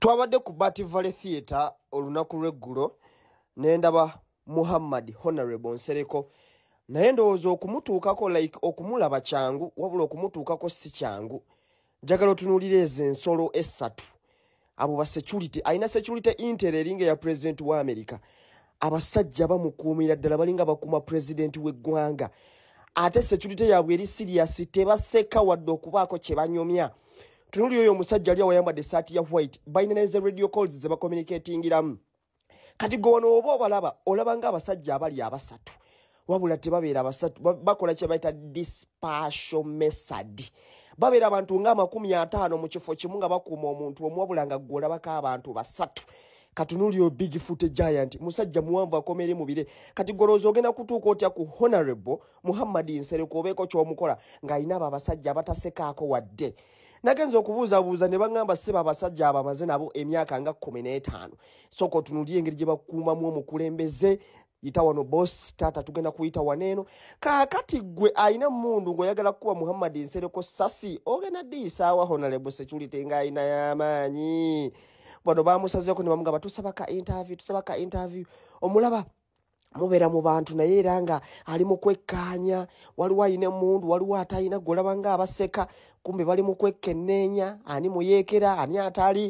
twabadde ku bativale theatre olunaku lweggulo nendaba muhammad honorable nsereko naye ndowooza okumutuukako like okumulaba kyangu wabula okumutuukako si kyangu njagala otunuulira ezo ensolo esatu abo ba security alina security inter eringa ya president wa america abasajja bamukuumira ddala balinga bakuuma purezidenti w'eggwanga ate security yaabwe eri siriasi tebaseka wadde okubaako kye banyomya tunuli oyo omusajja ali awayambadde esaati ya white balina neze radio calls zebacommunicatingiramu kati gwe wano oba obalaba olaba ngaabasajja abali abasatu wabula tebabeera basatu bakola kyebayita dispatial messadi babeera abantu nga amakumi ataano mu kifo kimu nga bakuuma omuntu omu wabula nga gweolabako abantu basatu katunuulio big foot giant musajja muwanvu akomeeri mubire kati golowoozi ogenda kutuuka otya ku honorable muhammadi nsereku obeeko kyomukola ng'alina abo abasajja abatasekaako wadde nagenza okubuuzabuuza ne bagamba siba abasajja abamaze nabo emyaka nga 15 soka otunulira engeri gye bakuumamu omukulembeze yita wano bos taata tugenda kuyita waneeno kaakati gwe ayina mundu ngaoyagala kukuba muhammad nsereko sasi ogenda diisaawa honorable security nga ayina y'amaanyi bano bamusazeeko ne bamugamba tusabaka intervie tusabaka intervie omulaba mubeera mu bantu naye era nga ali mu kwekkaanya waliwo ayina emundu waliwo atayina golaba ngaabaseka kumbe bali mu kwekkenneenya ani muyeekera ani ataali